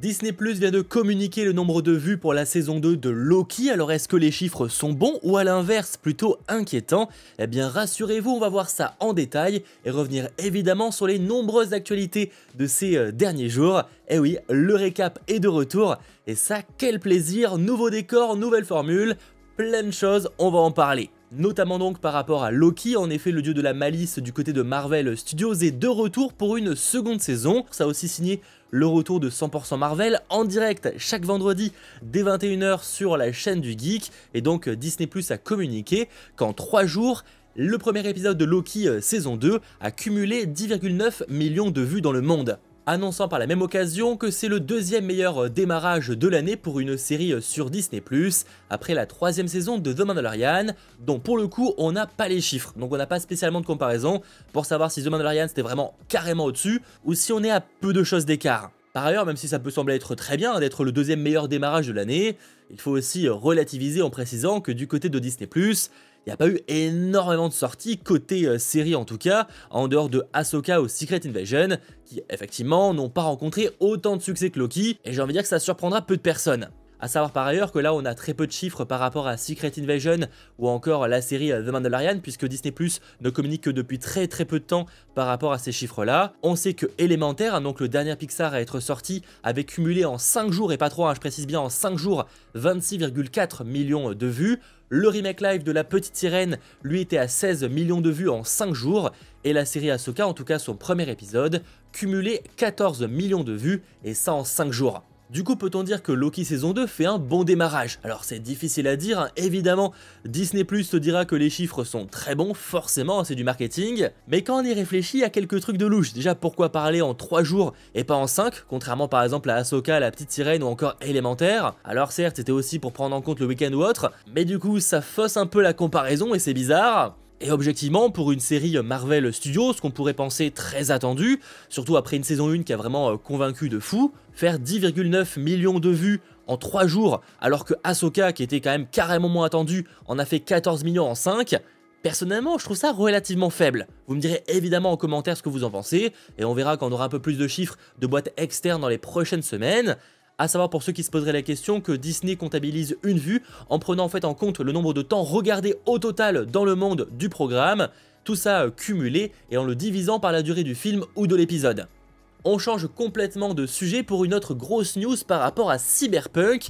Disney Plus vient de communiquer le nombre de vues pour la saison 2 de Loki, alors est-ce que les chiffres sont bons ou à l'inverse plutôt inquiétants Eh bien rassurez-vous, on va voir ça en détail et revenir évidemment sur les nombreuses actualités de ces euh, derniers jours. Eh oui, le récap est de retour et ça quel plaisir, nouveau décor, nouvelle formule, plein de choses, on va en parler notamment donc par rapport à Loki, en effet le dieu de la malice du côté de Marvel Studios est de retour pour une seconde saison. Ça a aussi signé le retour de 100% Marvel en direct chaque vendredi dès 21h sur la chaîne du Geek. Et donc Disney Plus a communiqué qu'en 3 jours, le premier épisode de Loki euh, saison 2 a cumulé 10,9 millions de vues dans le monde annonçant par la même occasion que c'est le deuxième meilleur euh, démarrage de l'année pour une série euh, sur Disney+, après la troisième saison de The Mandalorian, dont pour le coup on n'a pas les chiffres, donc on n'a pas spécialement de comparaison pour savoir si The Mandalorian c'était vraiment carrément au-dessus, ou si on est à peu de choses d'écart. Par ailleurs, même si ça peut sembler être très bien hein, d'être le deuxième meilleur démarrage de l'année, il faut aussi euh, relativiser en précisant que du côté de Disney+, il n'y a pas eu énormément de sorties, côté euh, série en tout cas, en dehors de Ahsoka ou Secret Invasion, qui effectivement n'ont pas rencontré autant de succès que Loki, et j'ai envie de dire que ça surprendra peu de personnes. A savoir par ailleurs que là on a très peu de chiffres par rapport à Secret Invasion ou encore la série euh, The Mandalorian puisque Disney Plus ne communique que depuis très très peu de temps par rapport à ces chiffres là. On sait que Élémentaire, hein, donc le dernier Pixar à être sorti, avait cumulé en 5 jours, et pas trop hein, je précise bien en 5 jours, 26,4 millions de vues. Le remake live de La Petite Sirène, lui, était à 16 millions de vues en 5 jours, et la série Ahsoka, en tout cas son premier épisode, cumulait 14 millions de vues, et ça en 5 jours. Du coup, peut-on dire que Loki saison 2 fait un bon démarrage Alors c'est difficile à dire, hein. évidemment, Disney Plus te dira que les chiffres sont très bons, forcément, c'est du marketing, mais quand on y réfléchit, il y a quelques trucs de louche. Déjà, pourquoi parler en 3 jours et pas en 5, contrairement par exemple à Ahsoka, la petite sirène ou encore élémentaire Alors certes, c'était aussi pour prendre en compte le week-end ou autre, mais du coup, ça fausse un peu la comparaison et c'est bizarre. Et objectivement, pour une série Marvel Studios, ce qu'on pourrait penser très attendu, surtout après une saison 1 qui a vraiment euh, convaincu de fou, faire 10,9 millions de vues en 3 jours, alors que Ahsoka, qui était quand même carrément moins attendu, en a fait 14 millions en 5, personnellement, je trouve ça relativement faible. Vous me direz évidemment en commentaire ce que vous en pensez, et on verra quand on aura un peu plus de chiffres de boîtes externes dans les prochaines semaines, à savoir pour ceux qui se poseraient la question que Disney comptabilise une vue en prenant en fait en compte le nombre de temps regardé au total dans le monde du programme, tout ça euh, cumulé et en le divisant par la durée du film ou de l'épisode. On change complètement de sujet pour une autre grosse news par rapport à Cyberpunk.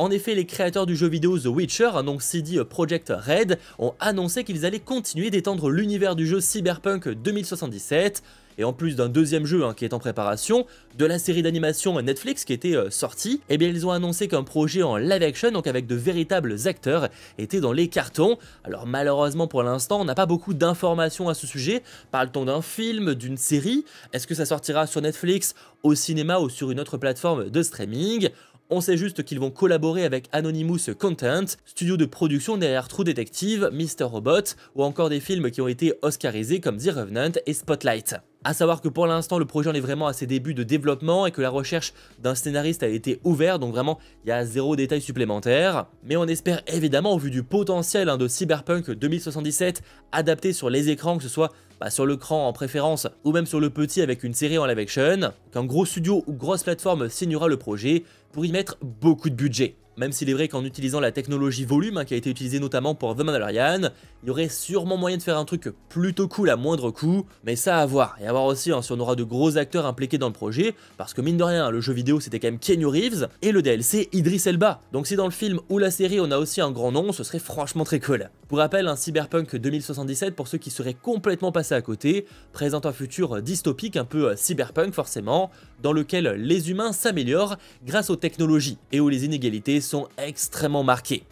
En effet, les créateurs du jeu vidéo The Witcher, donc CD Project Red, ont annoncé qu'ils allaient continuer d'étendre l'univers du jeu Cyberpunk 2077 et en plus d'un deuxième jeu hein, qui est en préparation, de la série d'animation Netflix qui était euh, sortie, eh bien ils ont annoncé qu'un projet en live action, donc avec de véritables acteurs, était dans les cartons. Alors malheureusement pour l'instant, on n'a pas beaucoup d'informations à ce sujet. Parle-t-on d'un film, d'une série Est-ce que ça sortira sur Netflix, au cinéma ou sur une autre plateforme de streaming on sait juste qu'ils vont collaborer avec Anonymous Content, studio de production derrière True Detective, Mr. Robot ou encore des films qui ont été oscarisés comme The Revenant et Spotlight. A savoir que pour l'instant, le projet en est vraiment à ses débuts de développement et que la recherche d'un scénariste a été ouverte, donc vraiment, il y a zéro détail supplémentaire. Mais on espère évidemment, au vu du potentiel hein, de Cyberpunk 2077 adapté sur les écrans, que ce soit bah, sur le cran en préférence ou même sur le petit avec une série en live action, qu'un gros studio ou grosse plateforme signera le projet pour y mettre beaucoup de budget même s'il est vrai qu'en utilisant la technologie volume, hein, qui a été utilisée notamment pour The Mandalorian, il y aurait sûrement moyen de faire un truc plutôt cool à moindre coût, mais ça à voir, et à voir aussi hein, si on aura de gros acteurs impliqués dans le projet, parce que mine de rien, le jeu vidéo c'était quand même Kenny Reeves, et le DLC Idris Elba, donc si dans le film ou la série on a aussi un grand nom, ce serait franchement très cool. Pour rappel, un Cyberpunk 2077, pour ceux qui seraient complètement passés à côté, présente un futur dystopique, un peu euh, cyberpunk forcément, dans lequel les humains s'améliorent grâce aux technologies, et où les inégalités sont extrêmement marqués.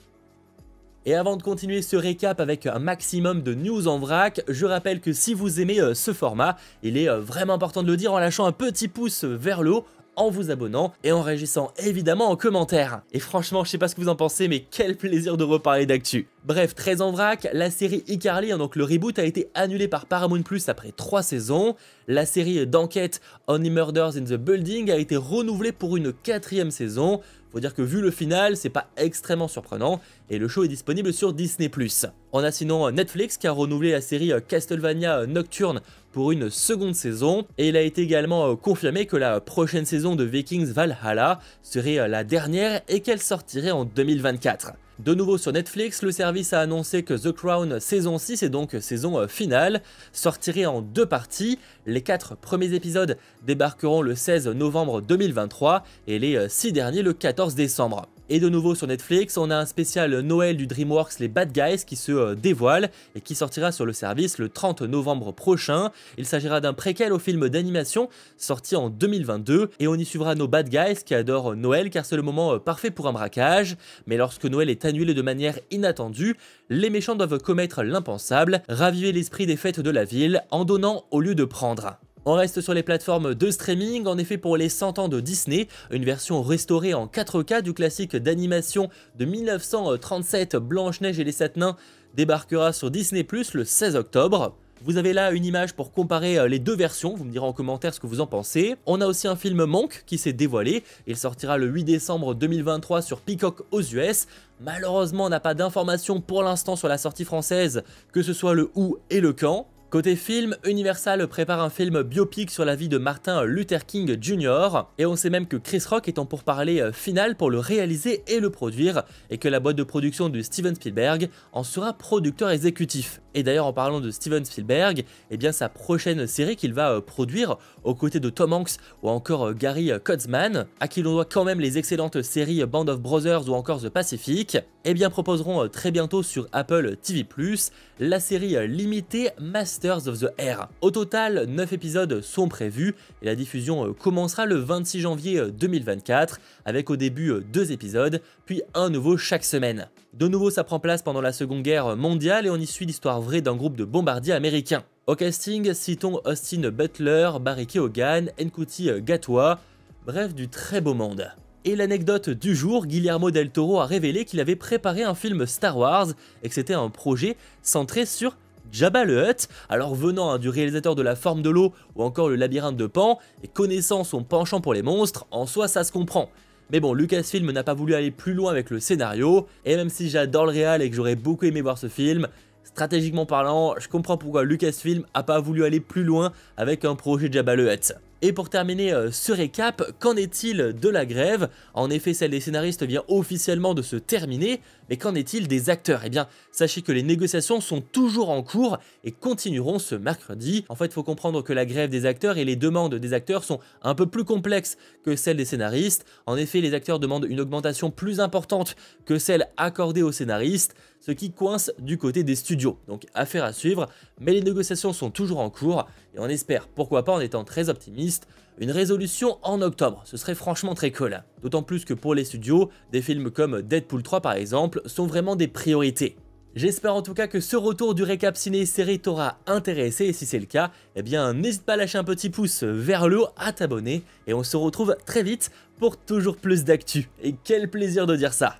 Et avant de continuer ce récap avec un maximum de news en vrac, je rappelle que si vous aimez euh, ce format, il est euh, vraiment important de le dire en lâchant un petit pouce vers le haut en vous abonnant et en réagissant évidemment en commentaire. Et franchement, je sais pas ce que vous en pensez, mais quel plaisir de reparler d'actu. Bref, très en vrac, la série Icarly, hein, donc le reboot, a été annulée par Paramount Plus après 3 saisons. La série d'enquête Only Murders in the Building a été renouvelée pour une quatrième saison. Faut dire que vu le final, c'est pas extrêmement surprenant, et le show est disponible sur Disney+. On a sinon Netflix qui a renouvelé la série euh, Castlevania euh, Nocturne pour une seconde saison, et il a été également euh, confirmé que la prochaine saison de Vikings Valhalla serait la dernière et qu'elle sortirait en 2024. De nouveau sur Netflix, le service a annoncé que The Crown saison 6 et donc saison euh, finale sortirait en deux parties. Les quatre premiers épisodes débarqueront le 16 novembre 2023 et les euh, six derniers le 14 décembre. Et de nouveau sur Netflix, on a un spécial Noël du DreamWorks Les Bad Guys qui se euh, dévoile et qui sortira sur le service le 30 novembre prochain. Il s'agira d'un préquel au film d'animation sorti en 2022 et on y suivra nos Bad Guys qui adorent Noël car c'est le moment euh, parfait pour un braquage. Mais lorsque Noël est annulé de manière inattendue, les méchants doivent commettre l'impensable, raviver l'esprit des fêtes de la ville en donnant au lieu de prendre. On reste sur les plateformes de streaming, en effet pour les 100 ans de Disney, une version restaurée en 4K du classique d'animation de 1937 Blanche-Neige et les Sept Nains débarquera sur Disney ⁇ le 16 octobre. Vous avez là une image pour comparer euh, les deux versions, vous me direz en commentaire ce que vous en pensez. On a aussi un film Monk qui s'est dévoilé, il sortira le 8 décembre 2023 sur Peacock aux US. Malheureusement, on n'a pas d'informations pour l'instant sur la sortie française, que ce soit le où et le quand. Côté film, Universal prépare un film biopic sur la vie de Martin Luther King Jr. Et on sait même que Chris Rock est en pourparlers euh, final pour le réaliser et le produire, et que la boîte de production de Steven Spielberg en sera producteur exécutif. Et d'ailleurs en parlant de Steven Spielberg, eh bien sa prochaine série qu'il va euh, produire aux côtés de Tom Hanks ou encore euh, Gary Codsman, à qui l'on doit quand même les excellentes séries Band of Brothers ou encore The Pacific, eh bien proposeront très bientôt sur Apple TV+, la série limitée Master of the Air. Au total, 9 épisodes sont prévus et la diffusion euh, commencera le 26 janvier 2024 euh, avec au début 2 euh, épisodes, puis un nouveau chaque semaine. De nouveau, ça prend place pendant la Seconde Guerre mondiale et on y suit l'histoire vraie d'un groupe de bombardiers américains. Au casting, citons Austin Butler, Barry Keoghan, Nkuti Gatwa, bref du très beau monde. Et l'anecdote du jour, Guillermo del Toro a révélé qu'il avait préparé un film Star Wars et que c'était un projet centré sur Jabba le Hutt. Alors venant hein, du réalisateur de La Forme de l'eau ou encore Le Labyrinthe de Pan, et connaissant son penchant pour les monstres, en soi ça se comprend. Mais bon, Lucasfilm n'a pas voulu aller plus loin avec le scénario, et même si j'adore le réal et que j'aurais beaucoup aimé voir ce film, stratégiquement parlant, je comprends pourquoi Lucasfilm a pas voulu aller plus loin avec un projet Jabba le Hutt. Et pour terminer euh, ce récap, qu'en est-il de la grève En effet, celle des scénaristes vient officiellement de se terminer, mais qu'en est-il des acteurs Eh bien, sachez que les négociations sont toujours en cours et continueront ce mercredi. En fait, il faut comprendre que la grève des acteurs et les demandes des acteurs sont un peu plus complexes que celles des scénaristes. En effet, les acteurs demandent une augmentation plus importante que celle accordée aux scénaristes, ce qui coince du côté des studios. Donc, affaire à suivre, mais les négociations sont toujours en cours et on espère, pourquoi pas en étant très optimiste, une résolution en octobre, ce serait franchement très cool. D'autant plus que pour les studios, des films comme Deadpool 3 par exemple sont vraiment des priorités. J'espère en tout cas que ce retour du récap ciné-série t'aura intéressé et si c'est le cas, eh bien n'hésite pas à lâcher un petit pouce vers le haut, à t'abonner et on se retrouve très vite pour toujours plus d'actu. Et quel plaisir de dire ça